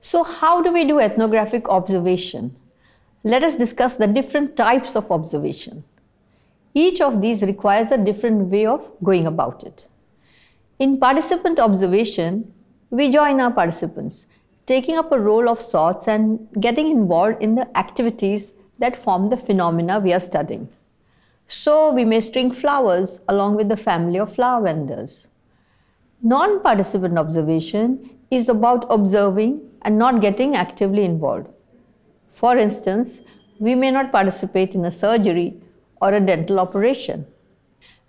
So, how do we do ethnographic observation? Let us discuss the different types of observation. Each of these requires a different way of going about it. In participant observation, we join our participants, taking up a role of sorts and getting involved in the activities that form the phenomena we are studying. So, we may string flowers along with the family of flower vendors. Non participant observation is about observing and not getting actively involved. For instance, we may not participate in a surgery or a dental operation.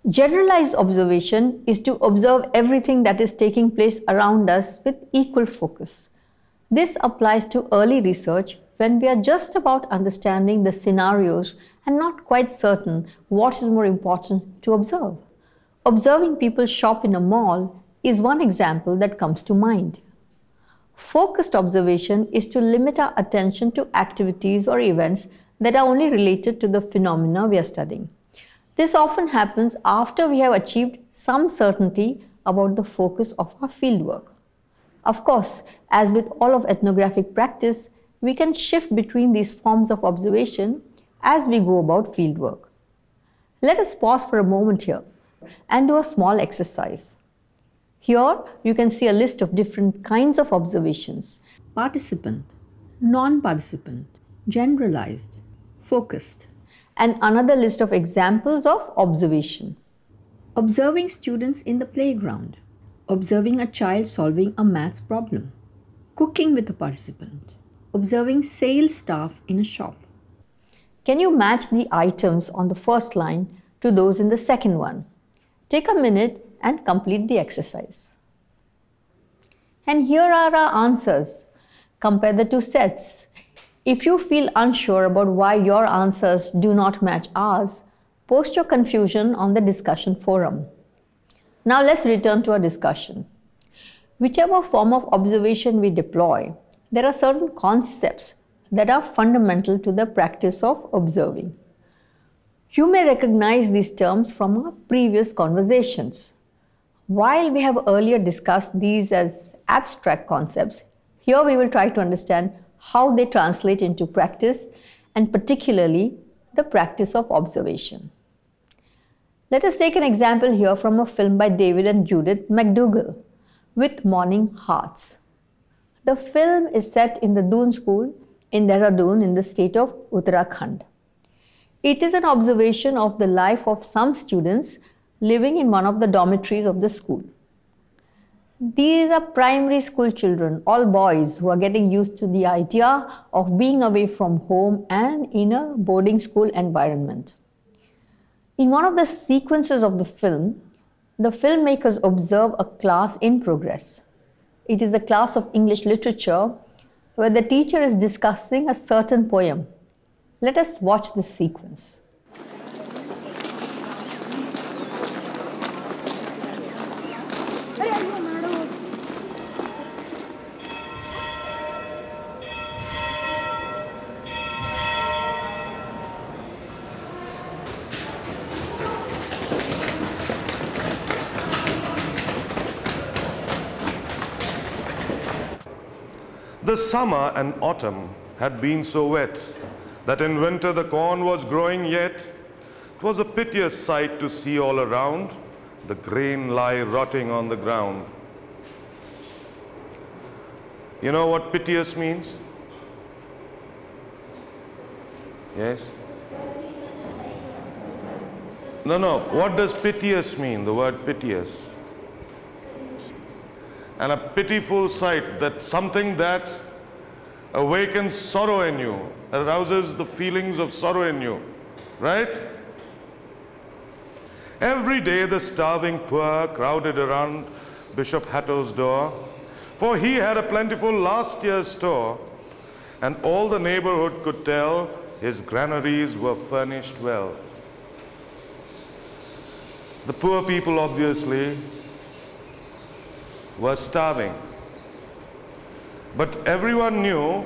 Generalized observation is to observe everything that is taking place around us with equal focus. This applies to early research when we are just about understanding the scenarios and not quite certain what is more important to observe. Observing people shop in a mall is one example that comes to mind. Focused observation is to limit our attention to activities or events that are only related to the phenomena we are studying. This often happens after we have achieved some certainty about the focus of our fieldwork. Of course, as with all of ethnographic practice, we can shift between these forms of observation as we go about fieldwork. Let us pause for a moment here and do a small exercise. Here you can see a list of different kinds of observations. Participant, non-participant, generalized, focused. And another list of examples of observation. Observing students in the playground. Observing a child solving a math problem. Cooking with a participant. Observing sales staff in a shop. Can you match the items on the first line to those in the second one? Take a minute and complete the exercise. And here are our answers. Compare the two sets. If you feel unsure about why your answers do not match ours, post your confusion on the discussion forum. Now let's return to our discussion. Whichever form of observation we deploy, there are certain concepts that are fundamental to the practice of observing. You may recognize these terms from our previous conversations. While we have earlier discussed these as abstract concepts, here we will try to understand how they translate into practice and particularly the practice of observation. Let us take an example here from a film by David and Judith McDougall with Morning Hearts. The film is set in the Doon School in Dehradun in the state of Uttarakhand. It is an observation of the life of some students living in one of the dormitories of the school. These are primary school children, all boys who are getting used to the idea of being away from home and in a boarding school environment. In one of the sequences of the film, the filmmakers observe a class in progress. It is a class of English literature where the teacher is discussing a certain poem. Let us watch this sequence. The summer and autumn had been so wet that in winter the corn was growing yet. 'Twas a piteous sight to see all around the grain lie rotting on the ground. You know what piteous means? Yes? No, no. What does piteous mean, the word piteous? and a pitiful sight that something that awakens sorrow in you, arouses the feelings of sorrow in you, right? Every day the starving poor crowded around Bishop Hatto's door, for he had a plentiful last year's store, and all the neighborhood could tell his granaries were furnished well. The poor people obviously were starving. But everyone knew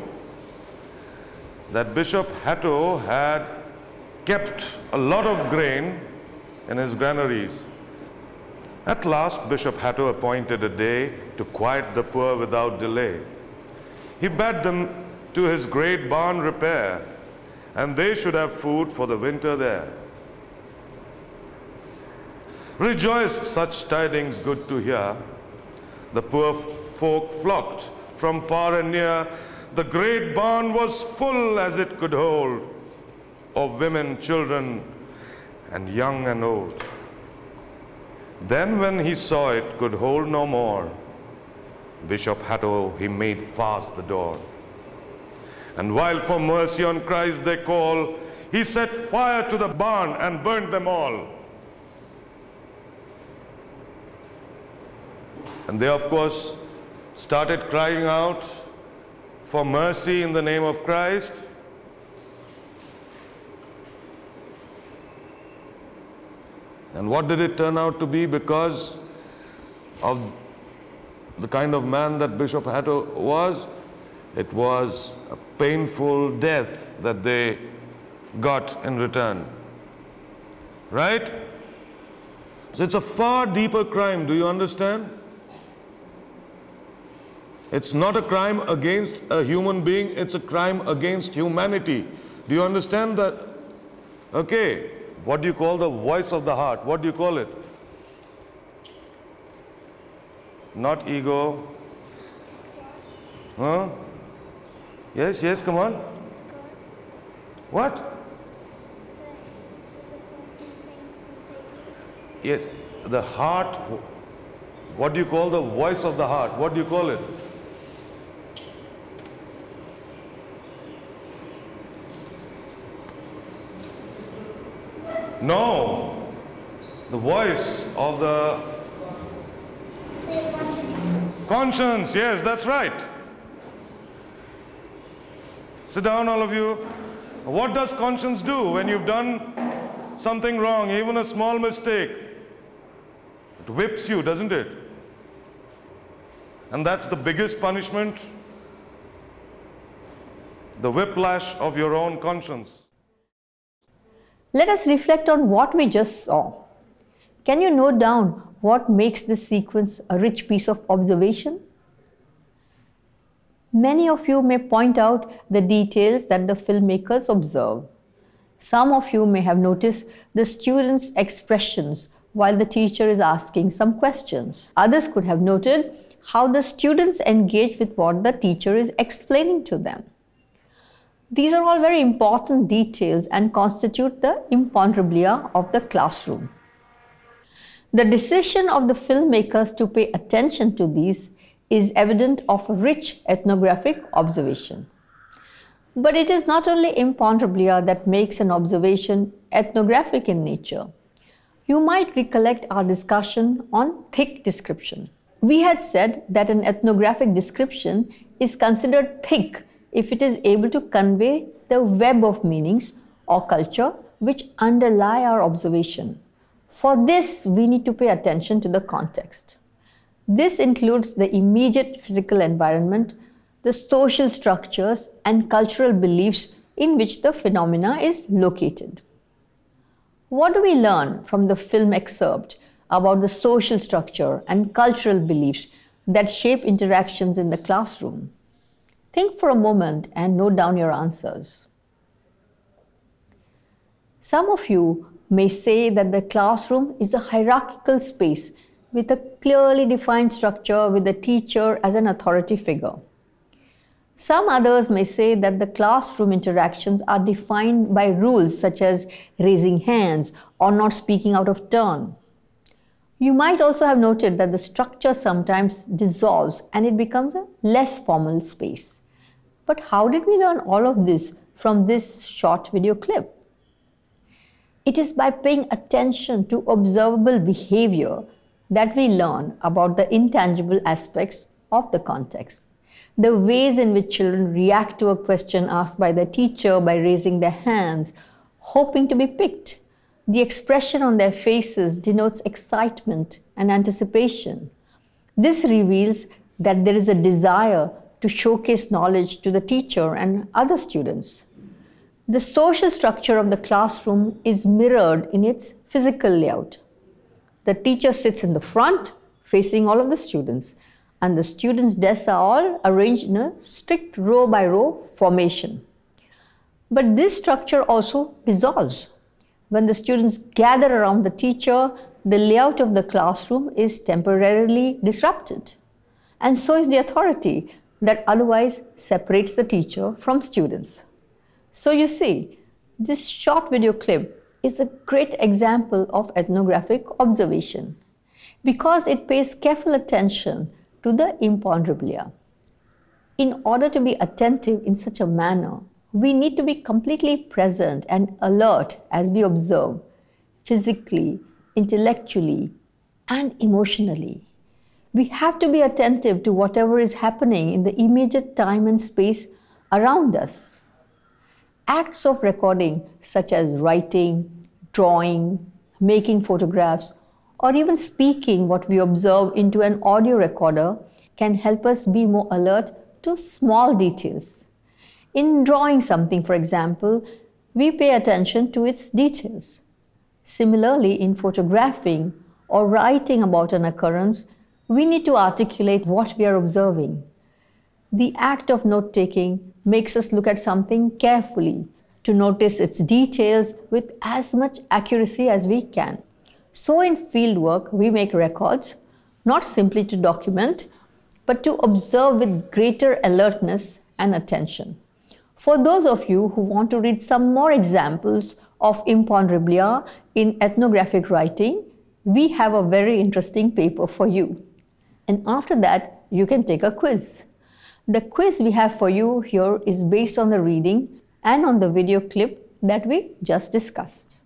that Bishop Hatto had kept a lot of grain in his granaries. At last, Bishop Hatto appointed a day to quiet the poor without delay. He bade them to his great barn repair, and they should have food for the winter there. Rejoiced such tidings good to hear, the poor folk flocked from far and near. The great barn was full as it could hold of women, children, and young and old. Then when he saw it could hold no more, Bishop Hatto he made fast the door. And while for mercy on Christ they call, he set fire to the barn and burned them all. And they, of course, started crying out for mercy in the name of Christ. And what did it turn out to be? Because of the kind of man that Bishop Hatto was, it was a painful death that they got in return. Right? So it's a far deeper crime. Do you understand? It's not a crime against a human being, it's a crime against humanity. Do you understand that? Okay, what do you call the voice of the heart? What do you call it? Not ego. Huh? Yes, yes, come on. What? Yes, the heart. What do you call the voice of the heart? What do you call it? No. The voice of the conscience. conscience. Yes, that's right. Sit down, all of you. What does conscience do when you've done something wrong, even a small mistake? It whips you, doesn't it? And that's the biggest punishment the whiplash of your own conscience. Let us reflect on what we just saw. Can you note down what makes this sequence a rich piece of observation? Many of you may point out the details that the filmmakers observe. Some of you may have noticed the students' expressions while the teacher is asking some questions. Others could have noted how the students engage with what the teacher is explaining to them. These are all very important details and constitute the imponderabilia of the classroom. The decision of the filmmakers to pay attention to these is evident of a rich ethnographic observation. But it is not only imponderabilia that makes an observation ethnographic in nature. You might recollect our discussion on thick description. We had said that an ethnographic description is considered thick if it is able to convey the web of meanings or culture which underlie our observation. For this, we need to pay attention to the context. This includes the immediate physical environment, the social structures and cultural beliefs in which the phenomena is located. What do we learn from the film excerpt about the social structure and cultural beliefs that shape interactions in the classroom? Think for a moment and note down your answers. Some of you may say that the classroom is a hierarchical space with a clearly defined structure with the teacher as an authority figure. Some others may say that the classroom interactions are defined by rules such as raising hands or not speaking out of turn. You might also have noted that the structure sometimes dissolves and it becomes a less formal space. But how did we learn all of this from this short video clip? It is by paying attention to observable behavior that we learn about the intangible aspects of the context. The ways in which children react to a question asked by their teacher by raising their hands, hoping to be picked. The expression on their faces denotes excitement and anticipation. This reveals that there is a desire to showcase knowledge to the teacher and other students. The social structure of the classroom is mirrored in its physical layout. The teacher sits in the front, facing all of the students, and the students' desks are all arranged in a strict row by row formation. But this structure also dissolves. When the students gather around the teacher, the layout of the classroom is temporarily disrupted. And so is the authority that otherwise separates the teacher from students. So you see, this short video clip is a great example of ethnographic observation because it pays careful attention to the imponderabilia. In order to be attentive in such a manner, we need to be completely present and alert as we observe physically, intellectually, and emotionally we have to be attentive to whatever is happening in the immediate time and space around us. Acts of recording, such as writing, drawing, making photographs, or even speaking what we observe into an audio recorder, can help us be more alert to small details. In drawing something, for example, we pay attention to its details. Similarly, in photographing or writing about an occurrence, we need to articulate what we are observing. The act of note taking makes us look at something carefully to notice its details with as much accuracy as we can. So, in fieldwork, we make records not simply to document, but to observe with greater alertness and attention. For those of you who want to read some more examples of imponderabilia in ethnographic writing, we have a very interesting paper for you. And after that, you can take a quiz. The quiz we have for you here is based on the reading and on the video clip that we just discussed.